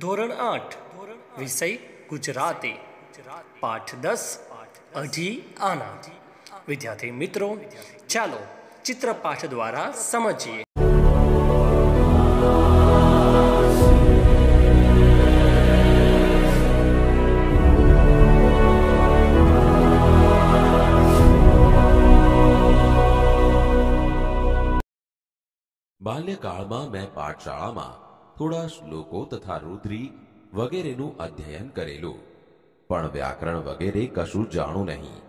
ધોરણ આઠ વિષય ગુજરાતી પાઠ દસ અઢી આના વિદ્યાર્થી મિત્રો ચાલો ચિત્ર પાઠ દ્વારા સમજીએ બાલ્યકાળમાં મેં પાઠશાળામાં થોડા શ્લોકો તથા રુદ્રી વગેરેનું અધ્યયન કરેલું પણ વ્યાકરણ વગેરે કશું જાણું નહીં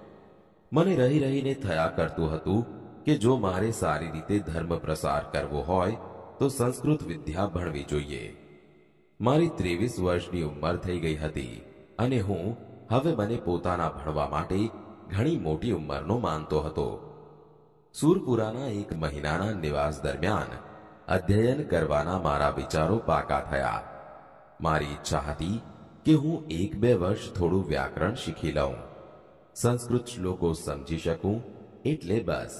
મને રહી રહીને થયા કરતું હતું કે જો મારે સારી રીતે ધર્મ પ્રસાર કરવો હોય તો સંસ્કૃત વિદ્યા ભણવી જોઈએ મારી ત્રેવીસ વર્ષની ઉંમર થઈ ગઈ હતી અને હું હવે મને પોતાના ભણવા માટે ઘણી મોટી ઉંમરનો માનતો હતો સુરપુરાના એક મહિનાના નિવાસ દરમિયાન અધ્યયન કરવાના મારા વિચારો પાકા થયા મારી ઈચ્છા હતી કે હું એક બે વર્ષ થોડું વ્યાકરણ શીખી લઉં સંસ્કૃત શ્લોકો સમજી શકું એટલે બસ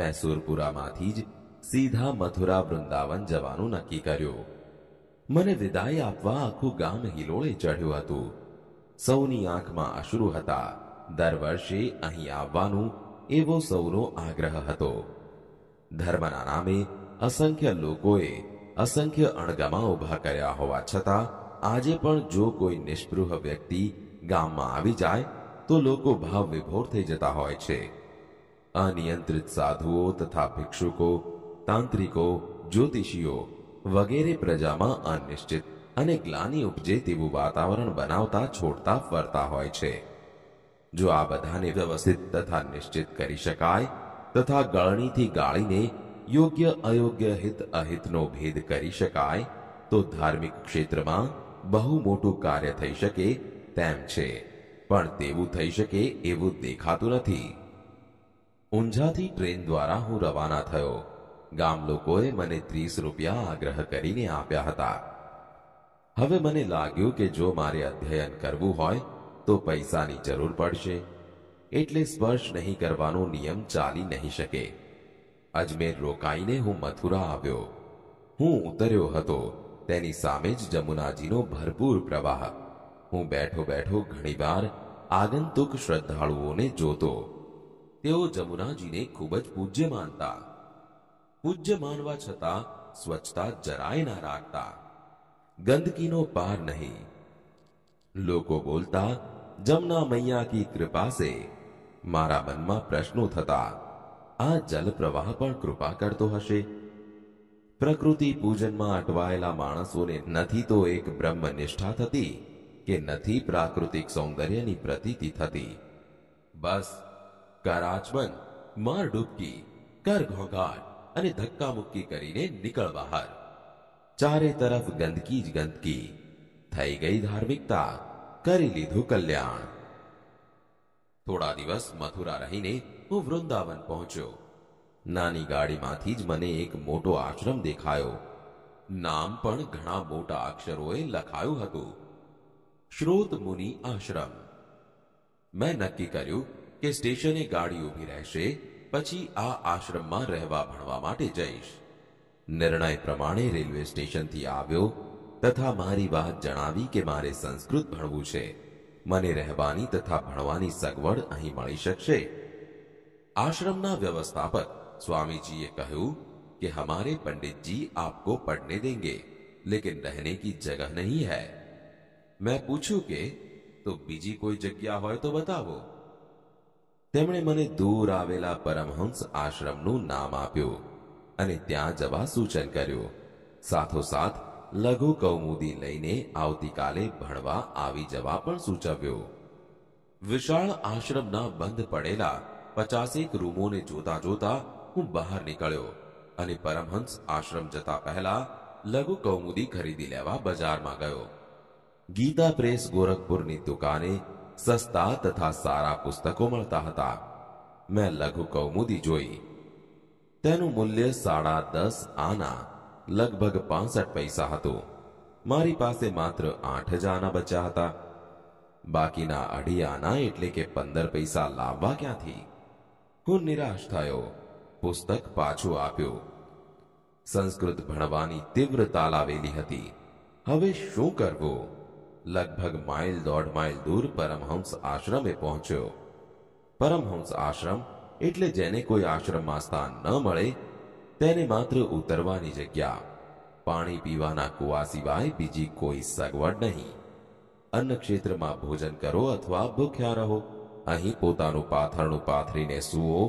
મૈસુરપુરામાંથી જ સીધા મથુરા વૃંદાવન જવાનું નક્કી કર્યું મને વિદાય આપવા આખું ગામ હિલોળે ચઢ્યું હતું સૌની આંખમાં અશ્રુ હતા દર વર્ષે અહીં આવવાનું એવો સૌનો આગ્રહ હતો ધર્મના નામે અસંખ્ય લોકોએ અસંખ્ય અણગમા ઊભા કર્યા હોવા છતાં આજે પણ જો કોઈ નિષ્પૃહ વ્યક્તિ ગામમાં આવી જાય તો લોકો ભાવ વિભોર થઈ જતા હોય છે અનિયંત્રિત સાધુઓ તથા ભિક્ષુકો તાંત્રિકો જ્યોતિષીઓ વગેરે પ્રજામાં અનિશ્ચિત અને ગ્લાની ઉપજે તેવું વાતાવરણ બનાવતા છોડતા ફરતા હોય છે જો આ બધાને વ્યવસ્થિત તથા નિશ્ચિત કરી શકાય તથા ગળણીથી ગાળીને યોગ્ય અયોગ્ય હિત અહિતનો ભેદ કરી શકાય તો ધાર્મિક ક્ષેત્રમાં બહુ મોટું કાર્ય થઈ શકે તેમ છે પણ તેવું થઈ શકે એવું દેખાતું નથી ઊંઝાથી ટ્રેન દ્વારા હું રવાના થયો ગામ લોકોએ મને ત્રીસ રૂપિયા આગ્રહ કરીને આપ્યા હતા હવે મને લાગ્યું કે જો મારે અધ્યયન કરવું હોય તો પૈસાની જરૂર પડશે એટલે સ્પર્શ નહીં કરવાનો નિયમ ચાલી નહીં શકે અજમેર રોકાઈને હું મથુરા આવ્યો હું ઉતર્યો હતો તેની સામે જ જમુનાજીનો ભરપૂર પ્રવાહ હું બેઠો બેઠો ઘણીવાર આગંતુક શ્રદ્ધાળુઓને જોતો તેઓ જમુનાજીને ખૂબ જ પૂજ્ય માનતા પૂજ્ય માનવા છતાં સ્વચ્છતા જરાય ના રાખતા ગંદકીનો પાર નહીં લોકો બોલતા જમના મૈયા કી કૃપા સે મારા મનમાં પ્રશ્નો થતા આ જલપ્રવાહ પણ કૃપા કરતો હશે પ્રકૃતિ પૂજનમાં અટવાયેલા માણસોને નથી તો એક બ્રહ્મનિષ્ઠા થતી કે નથી પ્રાકૃતિક સૌંદર્યની પ્રતીતિ થતી બસ કર આચમન માર ડૂબકી કર ઘોંઘાટ અને ધક્કા મુક્કી કરીને નીકળ બહાર ચારે તરફ ગંદકી જ ગંદકી થઈ ગઈ ધાર્મિકતા કરી લીધું કલ્યાણ થોડા દિવસ મથુરા રહીને હું વૃંદાવન પહોંચ્યો નાની ગાડીમાંથી જ મને એક મોટો આશ્રમ દેખાયો નામ પણ ઘણા મોટા અક્ષરોએ લખાયું હતું શ્રોત મુનિ આશ્રમ મેં નક્કી કર્યું કે સ્ટેશને ગાડી ઊભી રહેશે પછી આ આશ્રમમાં રહેવા ભણવા માટે જઈશ નિર્ણય પ્રમાણે રેલવે સ્ટેશનથી આવ્યો તથા મારી વાત જણાવી કે મારે સંસ્કૃત ભણવું છે મને રહેવાની તથા ભણવાની સગવડ અહીં મળી શકશે આશ્રમના વ્યવસ્થાપક स्वामी कहू कि हमारे पंडित जी आपको पढ़ने देंगे लेकिन रहने की जगह नहीं है मैं पूछू के તો બીજી કોઈ જગ્યા હોય તો બતાવો તેમણે મને દૂર આવેલા પરમહંસ આશ્રમનું નામ આપ્યું અને ત્યાં જવા સૂચન કર્યું સાથોસાથ લઘુ કૌમુદી લઈને આવતીકાલે ભણવા આવી જવા પણ સૂચવ્યું વિશાળ આશ્રમના બંધ પડેલા પચાસેક રૂમોને જોતા જોતા હું બહાર નીકળ્યો અને પરમહંસ આશ્રમ જતા પહેલા લઘુ કૌમુદી ખરીદી લેવા બજારમાં ગયો ગીતા પ્રેસ ગોરખપુરની દુકાને સસ્તા તથા સારા પુસ્તકો મળતા હતા મેં લઘુ કૌમુદી જોઈ તેનું મૂલ્ય સાડા દસ આના લગભગ પાસઠ પૈસા હતું મારી પાસે માત્ર આઠ જ આના બચ્યા હતા બાકીના અઢી આના એટલે કે પંદર પૈસા લાવવા ક્યાંથી હું નિરાશ થયો પુસ્તક પાછું આપ્યું સંસ્કૃત ભણવાની તીવ્ર તાલ હતી હવે શું કરવું લગભગ માઇલ દોઢ માઇલ દૂર પરમહંસ આશ્રમે પહોંચ્યો પરમહંસ આશ્રમ એટલે જેને કોઈ આશ્રમમાં સ્થાન ન મળે તેને માત્ર ઉતરવાની જગ્યા પાણી પીવાના કુવા સિવાય બીજી કોઈ સગવડ નહીં અન્ન ક્ષેત્રમાં ભોજન કરો અથવા ભૂખ્યા રહો અહીં પોતાનું પાથરણું પાથરીને સૂવો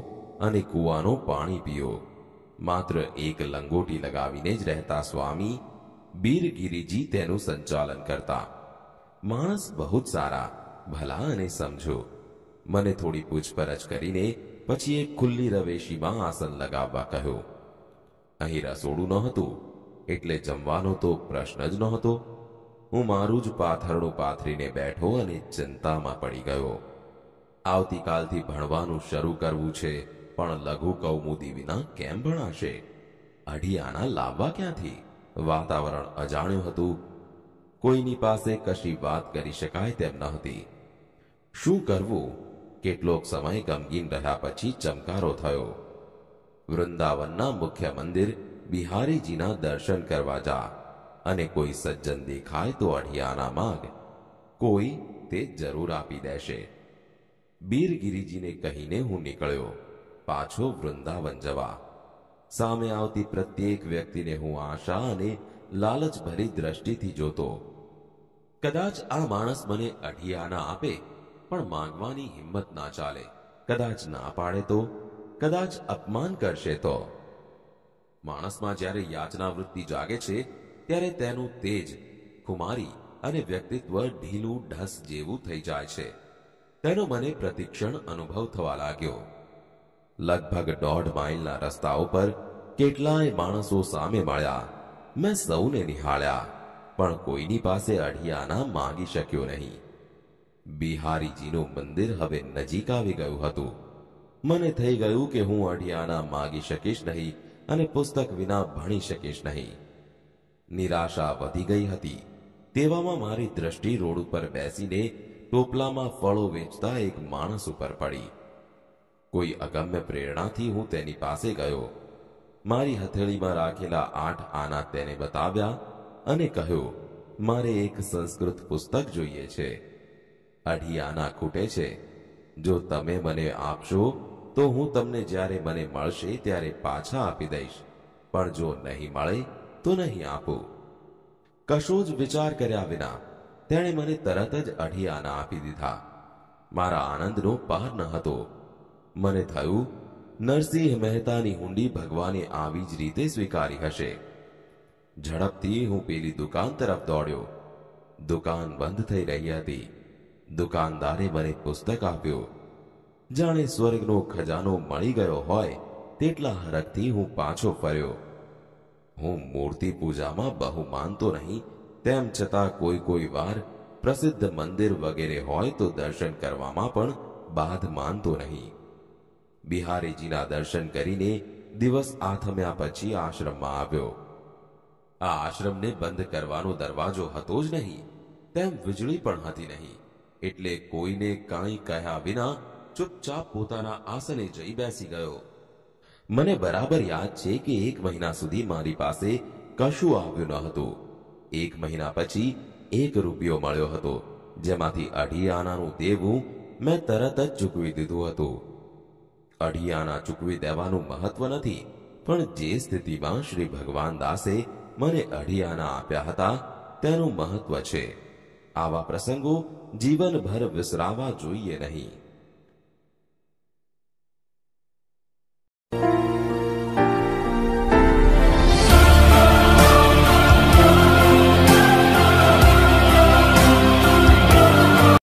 અને કૂવાનું પાણી પીઓ માત્ર એક લંગોટી લગાવીને જ રહેતા સ્વામી બીરગીરીજી તેનું સંચાલન કરતા માણસ બહુ જ સારા ભલા અને સમજો મને થોડી પૂછપરછ કરીને પછી એક ખુલ્લી રવેશીમાં આસન લગાવવા કહ્યું અહીં રસોડું નહોતું એટલે જમવાનો તો પ્રશ્ન જ નહોતો હું મારું જ પાથરણું પાથરીને બેઠો અને ચિંતામાં પડી ગયો આવતીકાલથી ભણવાનું શરૂ કરવું છે પણ લઘુ કૌમુદી વિના કેમ ભણાશે અઢિયાના આણા લાવવા ક્યાંથી વાતાવરણ અજાણ્યું હતું કોઈની પાસે કશી વાત કરી શકાય તેમ ન હતી શું કરવું કેટલોક સમય ગમગીન રહ્યા પછી ચમકારો થયો વૃંદાવનના મુખ્ય મંદિર બિહારીજીના દર્શન કરવા જા અને કોઈ સજ્જન દેખાય તો અઢિયાના માગ કોઈ તે જરૂર આપી દેશે બીરગીરીજીને કહીને હું નીકળ્યો પાછો વૃંદાવન જવા સામે આવતી પ્રત્યેક વ્યક્તિને હું આશા અને લાલચ ભરી દ્રષ્ટિથી જોતો કદાચ આ માણસ મને અઢી આના આપે પણ માંગવાની હિંમત ના ચાલે કદાચ ના પાડે તો કદાચ અપમાન કરશે તો માણસમાં જ્યારે યાચના વૃત્તિ જાગે છે ત્યારે તેનું તેજ ખુમારી અને વ્યક્તિત્વ ઢીલું ઢસ જેવું થઈ જાય છે તેનો મને પ્રતિક્ષણ અનુભવ થવા લાગ્યો લગભગ દોઢ માઇલના રસ્તા ઉપર કેટલાય માણસો સામે મળ્યા મેં સૌને નિહાળ્યા પણ કોઈની પાસે અઢિયાના માગી શક્યો નહીં બિહારીજીનું મંદિર હવે નજીક આવી ગયું હતું મને થઈ ગયું કે હું અઢિયાના માગી શકીશ નહીં અને પુસ્તક વિના ભણી શકીશ નહીં નિરાશા વધી ગઈ હતી તેવામાં મારી દ્રષ્ટિ રોડ ઉપર બેસીને ટોપલામાં ફળો વેચતા એક માણસ ઉપર પડી કોઈ અગમ્ય પ્રેરણાથી હું તેની પાસે ગયો મારી હથેળીમાં રાખેલા આઠ આના તેને બતાવ્યા અને કહ્યું મારે એક સંસ્કૃત પુસ્તક જોઈએ છે અઢી આના ખૂટે છે જો તમે મને આપશો તો હું તમને જ્યારે મને મળશે ત્યારે પાછા આપી દઈશ પણ જો નહીં મળે તો નહીં આપું કશો જ વિચાર કર્યા વિના તેણે મને તરત જ અઢી આના આપી દીધા મારા આનંદનો પાર ન હતો મને થયું નરસિંહ મહેતાની હુંડી ભગવાને આવી જ રીતે સ્વીકારી હશે ઝડપથી હું પેલી દુકાન તરફ દોડ્યો દુકાન બંધ થઈ રહી હતી દુકાનદારે મને પુસ્તક આપ્યું જાણે સ્વર્ગનો ખજાનો મળી ગયો હોય તેટલા હરખથી હું પાછો ફર્યો હું મૂર્તિ પૂજામાં બહુ માનતો નહીં તેમ છતાં કોઈ કોઈ વાર પ્રસિદ્ધ મંદિર વગેરે હોય તો દર્શન કરવામાં પણ બાધ માનતો નહીં બિહારીજીના દર્શન કરીને દિવસ આથમ્યા પછી આશ્રમમાં આવ્યો આ આશ્રમને બંધ કરવાનો દરવાજો હતો જ નહીં તેમ વીજળી પણ હતી નહીં એટલે કોઈને કાંઈ કહ્યા વિના ચૂપચાપ પોતાના આસને જઈ બેસી ગયો મને બરાબર યાદ છે કે એક મહિના સુધી મારી પાસે કશું આવ્યું ન હતું એક મહિના પછી એક રૂપિયો મળ્યો હતો જેમાંથી અઢી આનાનું દેવું મેં તરત જ ચૂકવી દીધું હતું અઢી આના ચૂકવી દેવાનું મહત્વ નથી પણ જે સ્થિતિમાં શ્રી ભગવાન દાસે મને અઢી આના આપ્યા હતા તેનું મહત્વ છે આવા પ્રસંગો જીવનભર વિસરાવા જોઈએ નહીં